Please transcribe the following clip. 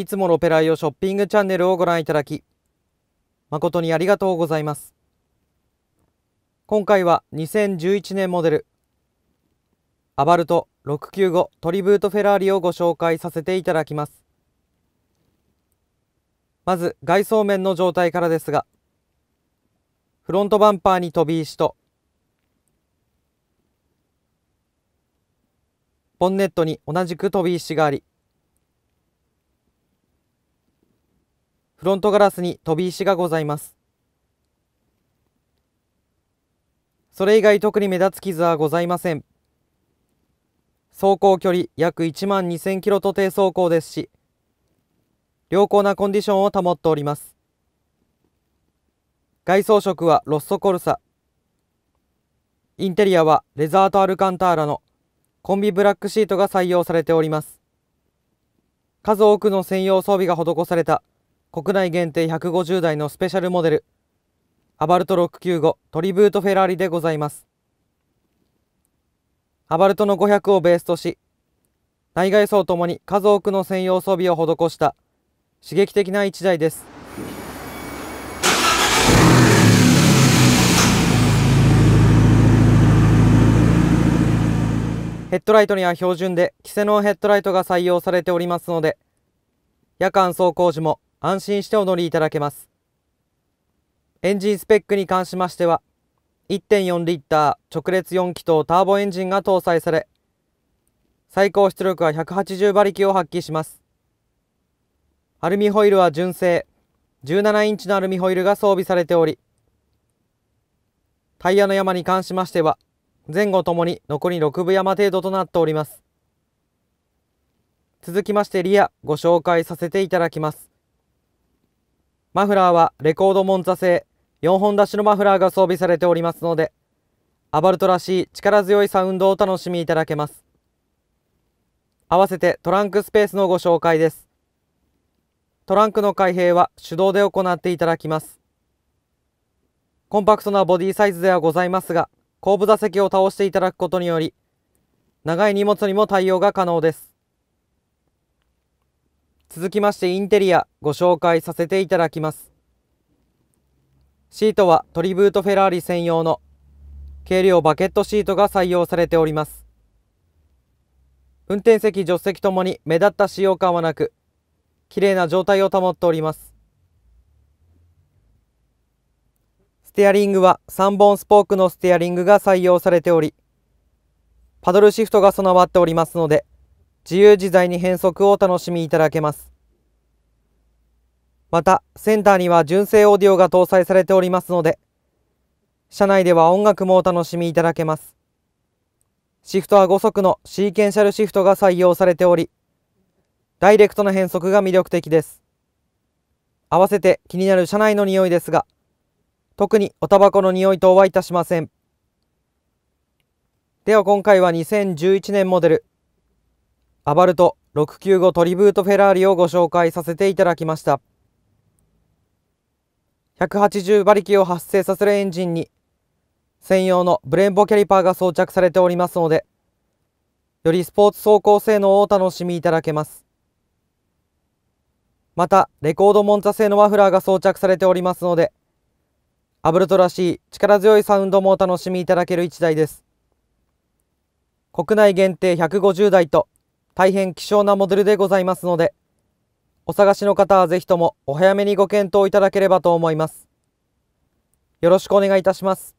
いつもロペライオショッピングチャンネルをご覧いただき、誠にありがとうございます。今回は2011年モデル、アバルト695トリブートフェラーリをご紹介させていただきます。まず外装面の状態からですが、フロントバンパーに飛び石と、ボンネットに同じく飛び石があり、フロントガラスに飛び石がございますそれ以外特に目立つ傷はございません走行距離約1万2000キロと低走行ですし良好なコンディションを保っております外装色はロッソコルサインテリアはレザートアルカンターラのコンビブラックシートが採用されております数多くの専用装備が施された国内限定150台のスペシャルモデルアバルト695トリブートフェラーリでございますアバルトの500をベースとし内外装ともに数多くの専用装備を施した刺激的な1台ですヘッドライトには標準でキセノンヘッドライトが採用されておりますので夜間走行時も安心してお乗りいただけます。エンジンスペックに関しましては、1.4リッター直列4気筒ターボエンジンが搭載され、最高出力は180馬力を発揮します。アルミホイールは純正、17インチのアルミホイールが装備されており、タイヤの山に関しましては、前後ともに残り6分山程度となっております。続きましてリアご紹介させていただきます。マフラーはレコードモンザ製4本出しのマフラーが装備されておりますので、アバルトらしい力強いサウンドをお楽しみいただけます。合わせてトランクスペースのご紹介です。トランクの開閉は手動で行っていただきます。コンパクトなボディサイズではございますが、後部座席を倒していただくことにより、長い荷物にも対応が可能です。続きましてインテリアご紹介させていただきますシートはトリブートフェラーリ専用の軽量バケットシートが採用されております運転席助手席ともに目立った使用感はなく綺麗な状態を保っておりますステアリングは3本スポークのステアリングが採用されておりパドルシフトが備わっておりますので自由自在に変速をお楽しみいただけます。また、センターには純正オーディオが搭載されておりますので、車内では音楽もお楽しみいただけます。シフトは5速のシーケンシャルシフトが採用されており、ダイレクトな変速が魅力的です。合わせて気になる車内の匂いですが、特におタバコの匂いとはいたしません。では今回は2011年モデルアバルト695トリブートフェラーリをご紹介させていただきました180馬力を発生させるエンジンに専用のブレンボキャリパーが装着されておりますのでよりスポーツ走行性能をお楽しみいただけますまたレコードモンタ製のマフラーが装着されておりますのでアブルトらしい力強いサウンドもお楽しみいただける1台です国内限定150台と大変希少なモデルでございますので、お探しの方はぜひともお早めにご検討いただければと思います。よろしくお願いいたします。